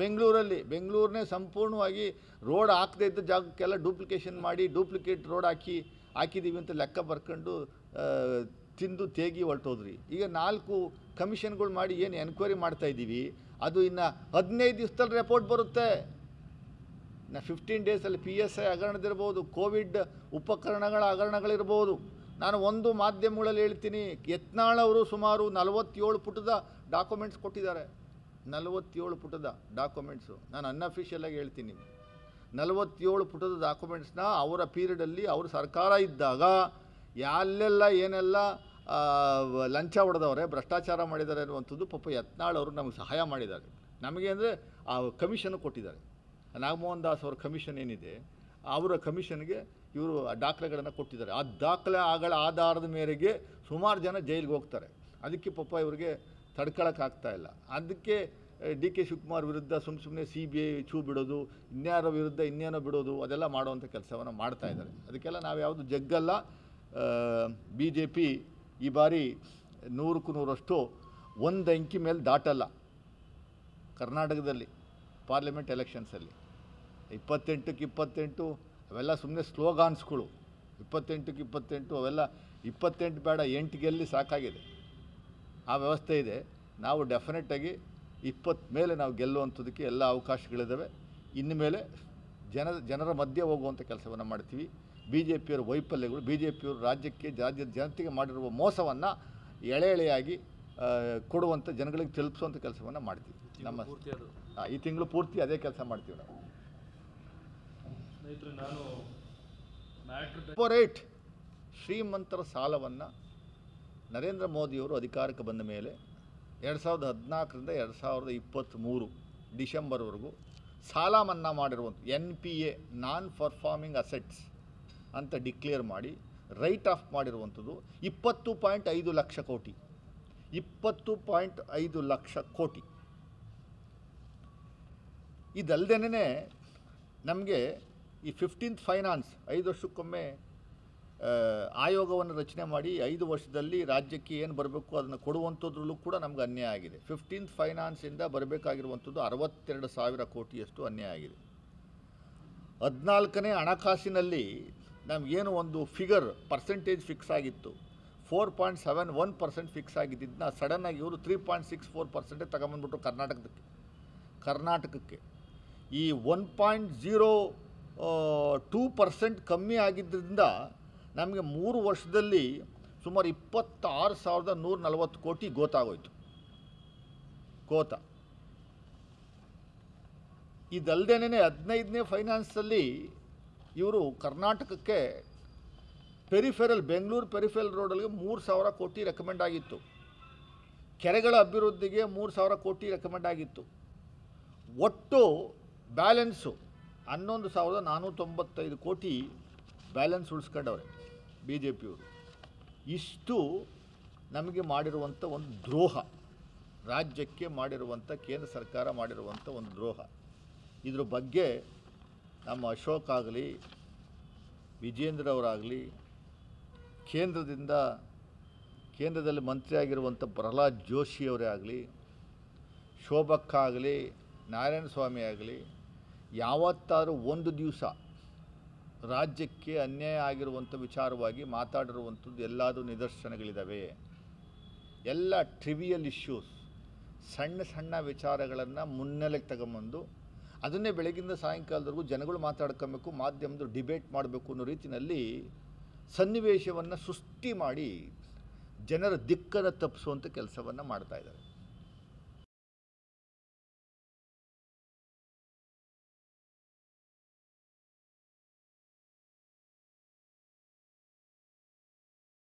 ಬೆಂಗಳೂರಲ್ಲಿ ಬೆಂಗಳೂರನ್ನೇ ಸಂಪೂರ್ಣವಾಗಿ ರೋಡ್ ಹಾಕದೇ ಇದ್ದ ಜಾಗಕ್ಕೆಲ್ಲ ಡೂಪ್ಲಿಕೇಶನ್ ಮಾಡಿ ಡೂಪ್ಲಿಕೇಟ್ ರೋಡ್ ಹಾಕಿ ಹಾಕಿದ್ದೀವಿ ಅಂತ ಲೆಕ್ಕ ಬರ್ಕೊಂಡು ತಿಂದು ತೇಗಿ ಹೊರಟೋದ್ರಿ ಈಗ ನಾಲ್ಕು ಕಮಿಷನ್ಗಳು ಮಾಡಿ ಏನು ಎನ್ಕ್ವೈರಿ ಮಾಡ್ತಾಯಿದ್ದೀವಿ ಅದು ಇನ್ನು ಹದಿನೈದು ದಿವಸದಲ್ಲಿ ರಿಪೋರ್ಟ್ ಬರುತ್ತೆ ನಾ ಫಿಫ್ಟೀನ್ ಡೇಸಲ್ಲಿ ಪಿ ಎಸ್ ಐ ಹಗರಣದಿರ್ಬೋದು ಕೋವಿಡ್ ಉಪಕರಣಗಳ ಹಗರಣಗಳಿರ್ಬೋದು ನಾನು ಒಂದು ಮಾಧ್ಯಮಗಳಲ್ಲಿ ಹೇಳ್ತೀನಿ ಯತ್ನಾಳ್ ಅವರು ಸುಮಾರು ನಲವತ್ತೇಳು ಪುಟದ ಡಾಕ್ಯುಮೆಂಟ್ಸ್ ಕೊಟ್ಟಿದ್ದಾರೆ ನಲವತ್ತೇಳು ಪುಟದ ಡಾಕ್ಯುಮೆಂಟ್ಸು ನಾನು ಅನ್ಅಫಿಷಿಯಲಾಗಿ ಹೇಳ್ತೀನಿ ನಲವತ್ತೇಳು ಪುಟದ ಡಾಕ್ಯುಮೆಂಟ್ಸ್ನ ಅವರ ಪೀರಿಯಡಲ್ಲಿ ಅವರು ಸರ್ಕಾರ ಇದ್ದಾಗ ಯಲ್ಲೆಲ್ಲ ಏನೆಲ್ಲ ಲಂಚ ಹೊಡೆದವ್ರೆ ಭ್ರಷ್ಟಾಚಾರ ಮಾಡಿದ್ದಾರೆ ಅನ್ನುವಂಥದ್ದು ಪಾಪ ಯತ್ನಾಳ್ ಅವರು ನಮಗೆ ಸಹಾಯ ಮಾಡಿದ್ದಾರೆ ನಮಗೆ ಅಂದರೆ ಆ ಕಮಿಷನ್ ಕೊಟ್ಟಿದ್ದಾರೆ ನಾಗಮೋಹನ್ ದಾಸ್ ಅವರ ಕಮಿಷನ್ ಏನಿದೆ ಅವರ ಕಮಿಷನ್ಗೆ ಇವರು ಆ ದಾಖಲೆಗಳನ್ನು ಕೊಟ್ಟಿದ್ದಾರೆ ಆ ದಾಖಲೆ ಆಗಳ ಆಧಾರದ ಮೇರೆಗೆ ಸುಮಾರು ಜನ ಜೈಲಿಗೆ ಹೋಗ್ತಾರೆ ಅದಕ್ಕೆ ಪಾಪ ಇವರಿಗೆ ತಡ್ಕೊಳಕ್ಕಾಗ್ತಾ ಇಲ್ಲ ಅದಕ್ಕೆ ಡಿ ಕೆ ಶಿವಕುಮಾರ್ ವಿರುದ್ಧ ಸುಮ್ಮ ಸುಮ್ಮನೆ ಸಿ ಬಿ ಐ ಚೂ ಬಿಡೋದು ಇನ್ಯಾರ ವಿರುದ್ಧ ಇನ್ನೇನೋ ಬಿಡೋದು ಅದೆಲ್ಲ ಮಾಡುವಂಥ ಕೆಲಸವನ್ನು ಮಾಡ್ತಾ ಇದ್ದಾರೆ ಅದಕ್ಕೆಲ್ಲ ನಾವು ಯಾವುದು ಜಗ್ಗಲ್ಲ ಬಿ ಜೆ ಪಿ ಈ ಬಾರಿ ನೂರಕ್ಕೂ ನೂರಷ್ಟು ಒಂದು ಅಂಕಿ ಮೇಲೆ ದಾಟಲ್ಲ ಕರ್ನಾಟಕದಲ್ಲಿ ಪಾರ್ಲಿಮೆಂಟ್ ಎಲೆಕ್ಷನ್ಸಲ್ಲಿ ಇಪ್ಪತ್ತೆಂಟಕ್ಕೆ ಇಪ್ಪತ್ತೆಂಟು ಅವೆಲ್ಲ ಸುಮ್ಮನೆ ಸ್ಲೋಗಾನ್ಸ್ಗಳು ಇಪ್ಪತ್ತೆಂಟಕ್ಕೆ ಇಪ್ಪತ್ತೆಂಟು ಅವೆಲ್ಲ ಇಪ್ಪತ್ತೆಂಟು ಬೇಡ ಎಂಟು ಗೆಲ್ಲಿ ಸಾಕಾಗಿದೆ ಆ ವ್ಯವಸ್ಥೆ ಇದೆ ನಾವು ಡೆಫಿನೆಟ್ಟಾಗಿ ಇಪ್ಪತ್ತು ಮೇಲೆ ನಾವು ಗೆಲ್ಲುವಂಥದಕ್ಕೆ ಎಲ್ಲ ಅವಕಾಶಗಳಿದ್ದಾವೆ ಇನ್ನು ಮೇಲೆ ಜನ ಜನರ ಮಧ್ಯೆ ಹೋಗುವಂಥ ಕೆಲಸವನ್ನು ಮಾಡ್ತೀವಿ ಬಿ ಜೆ ಪಿಯವರ ವೈಫಲ್ಯಗಳು ಬಿ ಜೆ ಪಿಯವರು ರಾಜ್ಯಕ್ಕೆ ರಾಜ್ಯದ ಜನತೆಗೆ ಮಾಡಿರುವ ಮೋಸವನ್ನು ಎಳೆ ಎಳೆಯಾಗಿ ಕೊಡುವಂಥ ಜನಗಳಿಗೆ ತಲುಪಿಸುವಂಥ ಕೆಲಸವನ್ನು ಮಾಡ್ತೀವಿ ನಮ್ಮ ಈ ತಿಂಗಳು ಪೂರ್ತಿ ಅದೇ ಕೆಲಸ ಮಾಡ್ತೀವಿ ನಾವು ಫೋರ್ ಏಟ್ ಶ್ರೀಮಂತರ ಸಾಲವನ್ನು ನರೇಂದ್ರ ಮೋದಿಯವರು ಅಧಿಕಾರಕ್ಕೆ ಬಂದ ಮೇಲೆ ಎರಡು ಸಾವಿರದ ಹದಿನಾಲ್ಕರಿಂದ ಎರಡು ಸಾವಿರದ ಇಪ್ಪತ್ತ್ಮೂರು ಡಿಸೆಂಬರ್ವರೆಗೂ ಸಾಲ ಮನ್ನಾ ಮಾಡಿರುವಂಥ N P A non performing assets ಅಂತ ಡಿಕ್ಲೇರ್ ಮಾಡಿ ರೈಟ್ ಆಫ್ ಮಾಡಿರುವಂಥದ್ದು ಇಪ್ಪತ್ತು ಪಾಯಿಂಟ್ ಐದು ಲಕ್ಷ ಕೋಟಿ ಇಪ್ಪತ್ತು ಪಾಯಿಂಟ್ ಐದು ಲಕ್ಷ ಕೋಟಿ ಇದಲ್ದೇನೆ ನಮಗೆ ಈ ಫಿಫ್ಟೀನ್ತ್ ಫೈನಾನ್ಸ್ ಐದು ವರ್ಷಕ್ಕೊಮ್ಮೆ ಆಯೋಗವನ್ನು ರಚನೆ ಮಾಡಿ ಐದು ವರ್ಷದಲ್ಲಿ ರಾಜ್ಯಕ್ಕೆ ಏನು ಬರಬೇಕು ಅದನ್ನು ಕೊಡುವಂಥದ್ರಲ್ಲೂ ಕೂಡ ನಮ್ಗೆ ಅನ್ಯಾಯ ಆಗಿದೆ ಫಿಫ್ಟೀನ್ತ್ ಫೈನಾನ್ಸಿಂದ ಬರಬೇಕಾಗಿರುವಂಥದ್ದು ಅರವತ್ತೆರಡು ಸಾವಿರ ಕೋಟಿಯಷ್ಟು ಅನ್ಯಾಯ ಆಗಿದೆ ಹದಿನಾಲ್ಕನೇ ಹಣಕಾಸಿನಲ್ಲಿ ನಮಗೇನು ಒಂದು ಫಿಗರ್ ಪರ್ಸೆಂಟೇಜ್ ಫಿಕ್ಸ್ ಆಗಿತ್ತು four point seven one percent fix ಆಗಿದ್ದನ್ನ ಸಡನ್ನಾಗಿ ಇವರು ತ್ರೀ ಪಾಯಿಂಟ್ ಸಿಕ್ಸ್ ಫೋರ್ ಪರ್ಸೆಂಟೇ ತಗೊಂಬಂದ್ಬಿಟ್ಟು ಕರ್ನಾಟಕದಕ್ಕೆ ಕರ್ನಾಟಕಕ್ಕೆ ಈ one point zero two percent ಕಮ್ಮಿ ಆಗಿದ್ದರಿಂದ ನಮಗೆ ಮೂರು ವರ್ಷದಲ್ಲಿ ಸುಮಾರು ಇಪ್ಪತ್ತಾರು ಸಾವಿರದ ನೂರ ನಲವತ್ತು ಕೋಟಿ ಗೋತಾಗೋಯ್ತು ಗೋತ ಇದಲ್ಲದೇನೆ ಹದಿನೈದನೇ ಫೈನಾನ್ಸಲ್ಲಿ ಇವರು ಕರ್ನಾಟಕಕ್ಕೆ ಪೆರಿಫೆರಲ್ ಬೆಂಗಳೂರು ಪೆರಿಫೆರಲ್ ರೋಡಲ್ಲಿ ಮೂರು ಸಾವಿರ ಕೋಟಿ ರೆಕಮೆಂಡ್ ಆಗಿತ್ತು ಕೆರೆಗಳ ಅಭಿವೃದ್ಧಿಗೆ ಮೂರು ಸಾವಿರ ಕೋಟಿ ರೆಕಮೆಂಡ್ ಆಗಿತ್ತು ಒಟ್ಟು ಬ್ಯಾಲೆನ್ಸು ಹನ್ನೊಂದು ಸಾವಿರದ ನಾನ್ನೂರ ತೊಂಬತ್ತೈದು ಕೋಟಿ ಬ್ಯಾಲೆನ್ಸ್ ಉಳಿಸ್ಕೊಂಡವ್ರೆ ಬಿ ಜೆ ಪಿಯವರು ಇಷ್ಟು ನಮಗೆ ಮಾಡಿರುವಂಥ ಒಂದು ದ್ರೋಹ ರಾಜ್ಯಕ್ಕೆ ಮಾಡಿರುವಂಥ ಕೇಂದ್ರ ಸರ್ಕಾರ ಮಾಡಿರುವಂಥ ಒಂದು ದ್ರೋಹ ಇದ್ರ ಬಗ್ಗೆ ನಮ್ಮ ಅಶೋಕ್ ಆಗಲಿ ವಿಜೇಂದ್ರ ಅವರಾಗಲಿ ಕೇಂದ್ರದಿಂದ ಕೇಂದ್ರದಲ್ಲಿ ಮಂತ್ರಿಯಾಗಿರುವಂಥ ಪ್ರಹ್ಲಾದ್ ಜೋಶಿಯವರೇ ಆಗಲಿ ಶೋಭಕ್ಕ ಆಗಲಿ ನಾರಾಯಣ ಸ್ವಾಮಿ ಆಗಲಿ ಯಾವತ್ತಾದರೂ ಒಂದು ದಿವಸ ರಾಜ್ಯಕ್ಕೆ ಅನ್ಯಾಯ ಆಗಿರುವಂಥ ವಿಚಾರವಾಗಿ ಮಾತಾಡಿರುವಂಥದ್ದು ಎಲ್ಲಾದರೂ ನಿದರ್ಶನಗಳಿದ್ದಾವೆ ಎಲ್ಲ ಟ್ರಿವಿಯಲ್ ಇಶ್ಯೂಸ್ ಸಣ್ಣ ಸಣ್ಣ ವಿಚಾರಗಳನ್ನು ಮುನ್ನೆಲೆಗೆ ತಗೊಂಬಂದು ಅದನ್ನೇ ಬೆಳಗಿಂದ ಸಾಯಂಕಾಲದವರೆಗೂ ಜನಗಳು ಮಾತಾಡ್ಕೊಬೇಕು ಮಾಧ್ಯಮದ ಡಿಬೇಟ್ ಮಾಡಬೇಕು ಅನ್ನೋ ರೀತಿಯಲ್ಲಿ ಸನ್ನಿವೇಶವನ್ನು ಸೃಷ್ಟಿ ಮಾಡಿ ಜನರ ದಿಕ್ಕನ್ನು ತಪ್ಪಿಸುವಂಥ ಕೆಲಸವನ್ನು ಮಾಡ್ತಾಯಿದ್ದಾರೆ